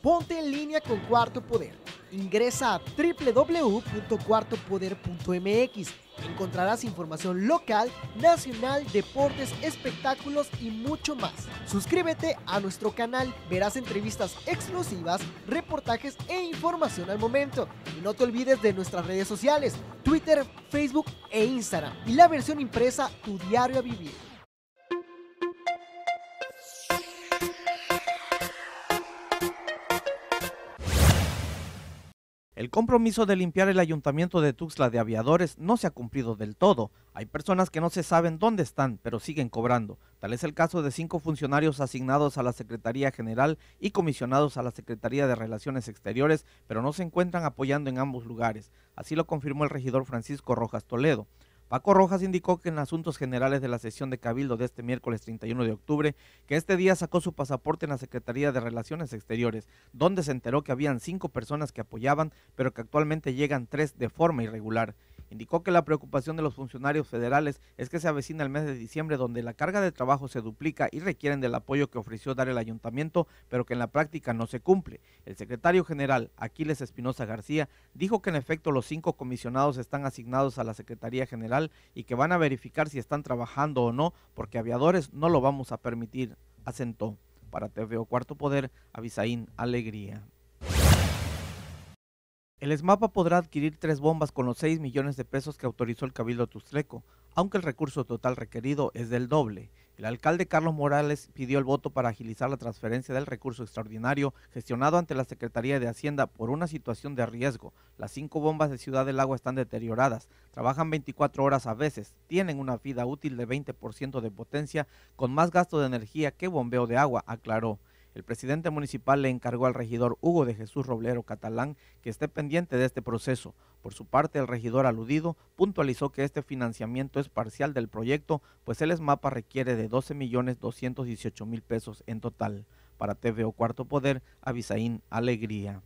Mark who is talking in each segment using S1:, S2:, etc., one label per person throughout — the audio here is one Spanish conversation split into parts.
S1: Ponte en línea con Cuarto Poder. Ingresa a www.cuartopoder.mx. Encontrarás información local, nacional, deportes, espectáculos y mucho más. Suscríbete a nuestro canal, verás entrevistas exclusivas, reportajes e información al momento. Y no te olvides de nuestras redes sociales, Twitter, Facebook e Instagram. Y la versión impresa, tu diario a vivir.
S2: El compromiso de limpiar el ayuntamiento de Tuxtla de aviadores no se ha cumplido del todo. Hay personas que no se saben dónde están, pero siguen cobrando. Tal es el caso de cinco funcionarios asignados a la Secretaría General y comisionados a la Secretaría de Relaciones Exteriores, pero no se encuentran apoyando en ambos lugares. Así lo confirmó el regidor Francisco Rojas Toledo. Paco Rojas indicó que en asuntos generales de la sesión de Cabildo de este miércoles 31 de octubre, que este día sacó su pasaporte en la Secretaría de Relaciones Exteriores, donde se enteró que habían cinco personas que apoyaban, pero que actualmente llegan tres de forma irregular. Indicó que la preocupación de los funcionarios federales es que se avecina el mes de diciembre donde la carga de trabajo se duplica y requieren del apoyo que ofreció dar el ayuntamiento, pero que en la práctica no se cumple. El secretario general, Aquiles Espinosa García, dijo que en efecto los cinco comisionados están asignados a la Secretaría General y que van a verificar si están trabajando o no, porque aviadores no lo vamos a permitir, asentó. Para TVO Cuarto Poder, Avisaín Alegría. El ESMAPA podrá adquirir tres bombas con los 6 millones de pesos que autorizó el Cabildo Tustreco, aunque el recurso total requerido es del doble. El alcalde Carlos Morales pidió el voto para agilizar la transferencia del recurso extraordinario gestionado ante la Secretaría de Hacienda por una situación de riesgo. Las cinco bombas de Ciudad del Agua están deterioradas, trabajan 24 horas a veces, tienen una vida útil de 20% de potencia, con más gasto de energía que bombeo de agua, aclaró. El presidente municipal le encargó al regidor Hugo de Jesús Roblero Catalán que esté pendiente de este proceso. Por su parte, el regidor aludido puntualizó que este financiamiento es parcial del proyecto, pues el ESMAPA requiere de 12 millones 218 mil pesos en total. Para TVO Cuarto Poder, Avisaín
S1: Alegría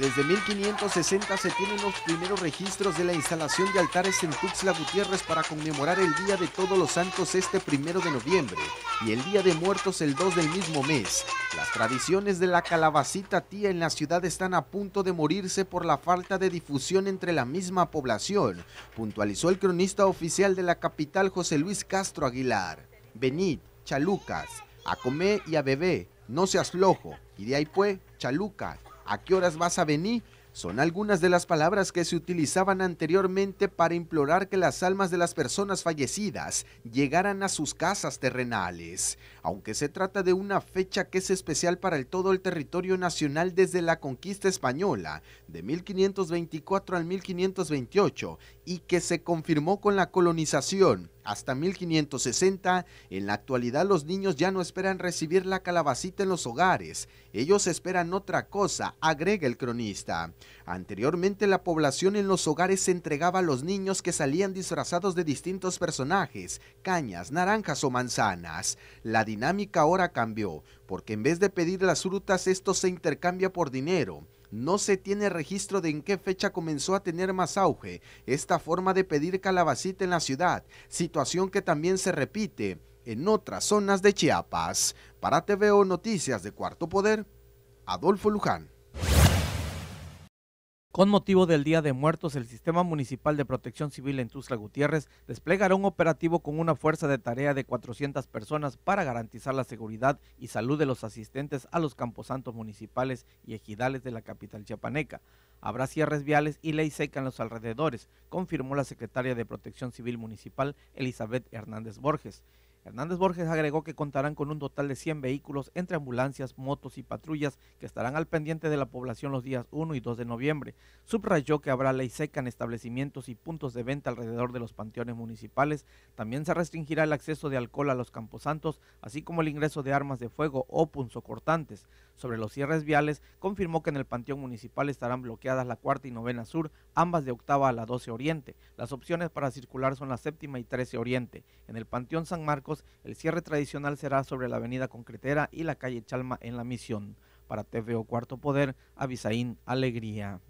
S1: desde 1560 se tienen los primeros registros de la instalación de altares en Tuxtla Gutiérrez para conmemorar el Día de Todos los Santos este primero de noviembre y el Día de Muertos el 2 del mismo mes. Las tradiciones de la calabacita tía en la ciudad están a punto de morirse por la falta de difusión entre la misma población, puntualizó el cronista oficial de la capital José Luis Castro Aguilar. Venid, Chalucas, a comer y a beber, no seas flojo, y de ahí fue, Chalucas, ¿A qué horas vas a venir? Son algunas de las palabras que se utilizaban anteriormente para implorar que las almas de las personas fallecidas llegaran a sus casas terrenales. Aunque se trata de una fecha que es especial para todo el territorio nacional desde la conquista española de 1524 al 1528 y que se confirmó con la colonización hasta 1560, en la actualidad los niños ya no esperan recibir la calabacita en los hogares, ellos esperan otra cosa, agrega el cronista. Anteriormente la población en los hogares se entregaba a los niños que salían disfrazados de distintos personajes, cañas, naranjas o manzanas. La dinámica ahora cambió, porque en vez de pedir las frutas, esto se intercambia por dinero. No se tiene registro de en qué fecha comenzó a tener más auge esta forma de pedir calabacita en la ciudad, situación que también se repite en otras zonas de Chiapas. Para TVO Noticias de Cuarto Poder, Adolfo Luján. Con motivo del Día
S2: de Muertos, el Sistema Municipal de Protección Civil en Tuzla Gutiérrez desplegará un operativo con una fuerza de tarea de 400 personas para garantizar la seguridad y salud de los asistentes a los camposantos municipales y ejidales de la capital chiapaneca. Habrá cierres viales y ley seca en los alrededores, confirmó la secretaria de Protección Civil Municipal, Elizabeth Hernández Borges. Hernández Borges agregó que contarán con un total de 100 vehículos entre ambulancias, motos y patrullas que estarán al pendiente de la población los días 1 y 2 de noviembre. Subrayó que habrá ley seca en establecimientos y puntos de venta alrededor de los panteones municipales. También se restringirá el acceso de alcohol a los camposantos, así como el ingreso de armas de fuego o punzocortantes. Sobre los cierres viales, confirmó que en el panteón municipal estarán bloqueadas la cuarta y novena sur, ambas de octava a la 12 oriente. Las opciones para circular son la séptima y 13 oriente. En el panteón San Marcos el cierre tradicional será sobre la avenida Concretera y la calle Chalma en la
S3: Misión. Para TVO Cuarto Poder, Avisaín Alegría.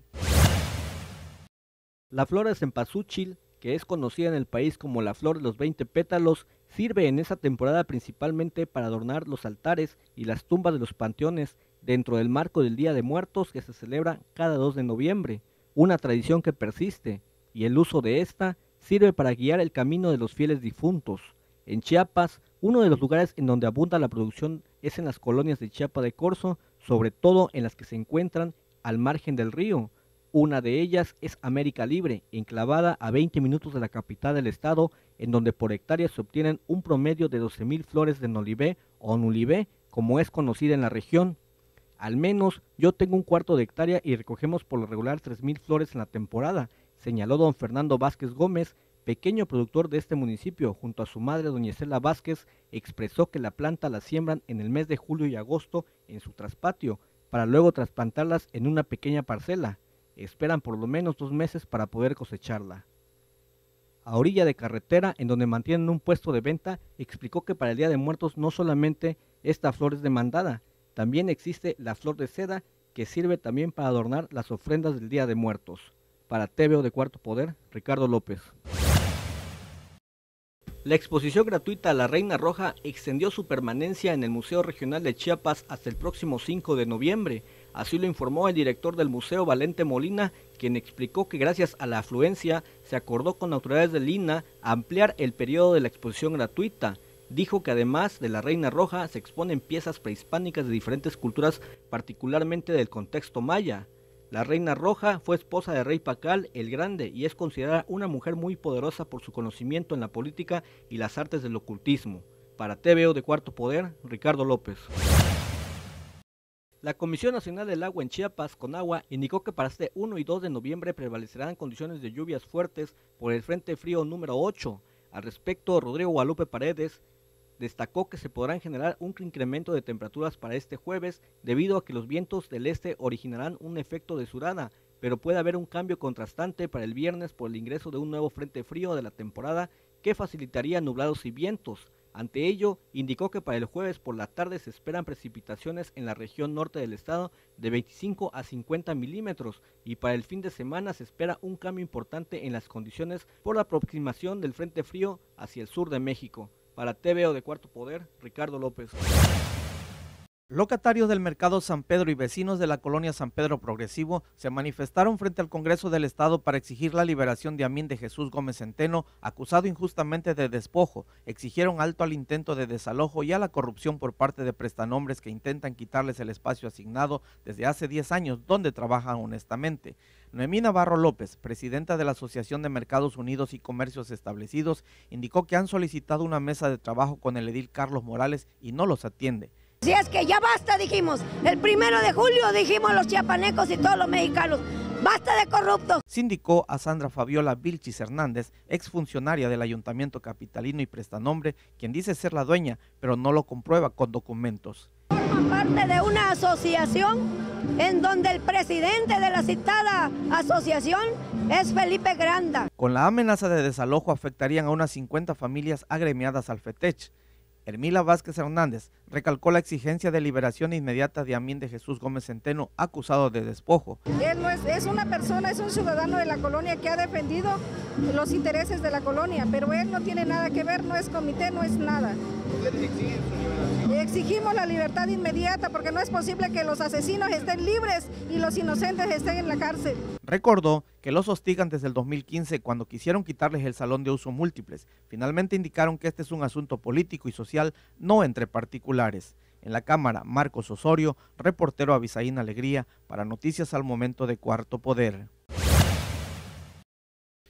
S3: La flor de cempasúchil, que es conocida en el país como la flor de los 20 pétalos, sirve en esa temporada principalmente para adornar los altares y las tumbas de los panteones dentro del marco del Día de Muertos que se celebra cada 2 de noviembre, una tradición que persiste, y el uso de esta sirve para guiar el camino de los fieles difuntos. En Chiapas, uno de los lugares en donde abunda la producción es en las colonias de Chiapa de Corzo, sobre todo en las que se encuentran al margen del río. Una de ellas es América Libre, enclavada a 20 minutos de la capital del estado, en donde por hectárea se obtienen un promedio de 12.000 flores de nolibé o nulibé, como es conocida en la región. Al menos yo tengo un cuarto de hectárea y recogemos por lo regular 3.000 flores en la temporada, señaló don Fernando Vázquez Gómez, pequeño productor de este municipio, junto a su madre doña Estela Vázquez, expresó que la planta la siembran en el mes de julio y agosto en su traspatio, para luego trasplantarlas en una pequeña parcela. Esperan por lo menos dos meses para poder cosecharla. A orilla de carretera, en donde mantienen un puesto de venta, explicó que para el Día de Muertos no solamente esta flor es demandada, también existe la flor de seda que sirve también para adornar las ofrendas del Día de Muertos. Para TVO de Cuarto Poder, Ricardo López. La exposición gratuita a la Reina Roja extendió su permanencia en el Museo Regional de Chiapas hasta el próximo 5 de noviembre. Así lo informó el director del museo Valente Molina, quien explicó que gracias a la afluencia se acordó con autoridades de Lina ampliar el periodo de la exposición gratuita. Dijo que además de la Reina Roja se exponen piezas prehispánicas de diferentes culturas, particularmente del contexto maya. La reina roja fue esposa de rey Pacal el Grande y es considerada una mujer muy poderosa por su conocimiento en la política y las artes del ocultismo. Para TVO de Cuarto Poder, Ricardo López. La Comisión Nacional del Agua en Chiapas, Conagua, indicó que para este 1 y 2 de noviembre prevalecerán condiciones de lluvias fuertes por el Frente Frío número 8. Al respecto, Rodrigo Guadalupe Paredes, destacó que se podrán generar un incremento de temperaturas para este jueves debido a que los vientos del este originarán un efecto de surada, pero puede haber un cambio contrastante para el viernes por el ingreso de un nuevo frente frío de la temporada que facilitaría nublados y vientos. Ante ello, indicó que para el jueves por la tarde se esperan precipitaciones en la región norte del estado de 25 a 50 milímetros y para el fin de semana se espera un cambio importante en las condiciones por la aproximación del frente frío hacia el sur de México. Para TVO de Cuarto Poder, Ricardo López.
S2: Locatarios del mercado San Pedro y vecinos de la colonia San Pedro Progresivo se manifestaron frente al Congreso del Estado para exigir la liberación de Amín de Jesús Gómez Centeno, acusado injustamente de despojo. Exigieron alto al intento de desalojo y a la corrupción por parte de prestanombres que intentan quitarles el espacio asignado desde hace 10 años donde trabajan honestamente. Noemí Navarro López, presidenta de la Asociación de Mercados Unidos y Comercios Establecidos, indicó que han solicitado una mesa de trabajo con el edil Carlos Morales y no los atiende.
S3: Si es que ya basta, dijimos.
S2: El primero de julio dijimos los chiapanecos y todos los mexicanos. ¡Basta de corruptos! Sindicó a Sandra Fabiola Vilchis Hernández, exfuncionaria del Ayuntamiento Capitalino y prestanombre, quien dice ser la dueña, pero no lo comprueba con documentos.
S3: Forma parte de una
S2: asociación en donde el presidente de la citada asociación es Felipe Granda. Con la amenaza de desalojo afectarían a unas 50 familias agremiadas al FETECH. Hermila Vázquez Hernández recalcó la exigencia de liberación inmediata de Amín de Jesús Gómez Centeno, acusado de despojo.
S3: Él no es, es, una persona, es un ciudadano de
S2: la colonia que ha defendido los intereses de la colonia, pero él no tiene nada que ver, no es comité, no es nada. Exigimos la libertad inmediata porque no es posible que los asesinos estén libres y los inocentes estén en la cárcel. Recordó que los hostigan desde el 2015 cuando quisieron quitarles el salón de uso múltiples. Finalmente indicaron que este es un asunto político y social, no entre particulares. En la Cámara, Marcos Osorio, reportero Avisaín Alegría, para Noticias al Momento de Cuarto Poder.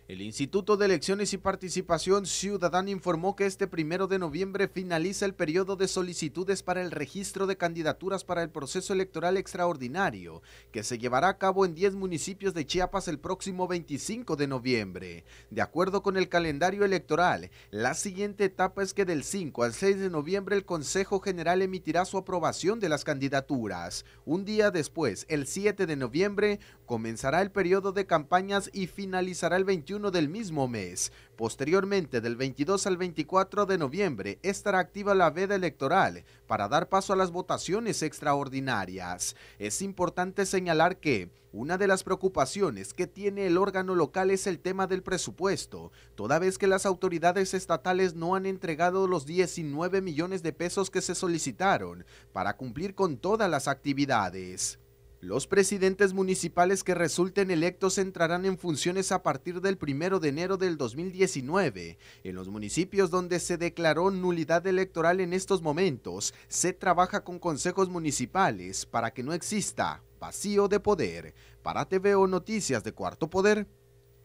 S1: El Instituto de Elecciones y Participación Ciudadana informó que este primero de noviembre finaliza el periodo de solicitudes para el registro de candidaturas para el proceso electoral extraordinario, que se llevará a cabo en 10 municipios de Chiapas el próximo 25 de noviembre. De acuerdo con el calendario electoral, la siguiente etapa es que del 5 al 6 de noviembre el Consejo General emitirá su aprobación de las candidaturas. Un día después, el 7 de noviembre, comenzará el periodo de campañas y finalizará el 21 del mismo mes. Posteriormente, del 22 al 24 de noviembre, estará activa la veda electoral para dar paso a las votaciones extraordinarias. Es importante señalar que una de las preocupaciones que tiene el órgano local es el tema del presupuesto, toda vez que las autoridades estatales no han entregado los 19 millones de pesos que se solicitaron para cumplir con todas las actividades. Los presidentes municipales que resulten electos entrarán en funciones a partir del 1 de enero del 2019. En los municipios donde se declaró nulidad electoral en estos momentos, se trabaja con consejos municipales para que no exista vacío de poder. Para TVO Noticias de Cuarto Poder,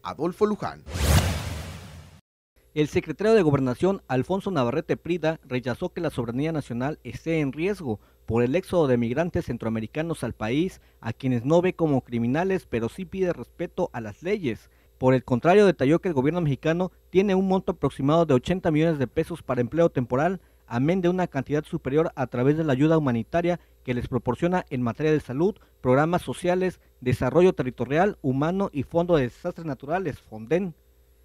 S1: Adolfo Luján. El secretario de Gobernación, Alfonso
S3: Navarrete Prida, rechazó que la soberanía nacional esté en riesgo por el éxodo de migrantes centroamericanos al país, a quienes no ve como criminales, pero sí pide respeto a las leyes. Por el contrario, detalló que el gobierno mexicano tiene un monto aproximado de 80 millones de pesos para empleo temporal, amén de una cantidad superior a través de la ayuda humanitaria que les proporciona en materia de salud, programas sociales, desarrollo territorial, humano y fondo de desastres naturales, FONDEN.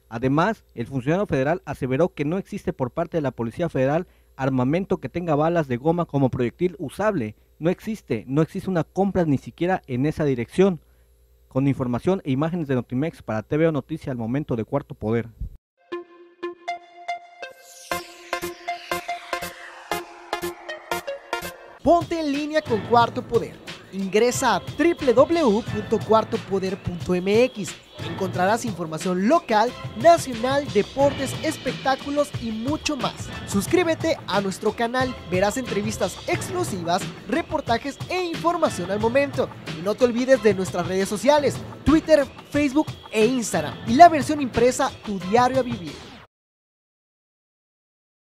S3: Además, el funcionario federal aseveró que no existe por parte de la Policía Federal armamento que tenga balas de goma como proyectil usable. No existe, no existe una compra ni siquiera en esa dirección. Con información e imágenes de Notimex para TVO Noticia al momento de Cuarto Poder.
S1: Ponte en línea con Cuarto Poder Ingresa a www.cuartopoder.mx. Encontrarás información local, nacional, deportes, espectáculos y mucho más. Suscríbete a nuestro canal, verás entrevistas exclusivas, reportajes e información al momento. Y no te olvides de nuestras redes sociales, Twitter, Facebook e Instagram. Y la versión impresa, tu diario a vivir.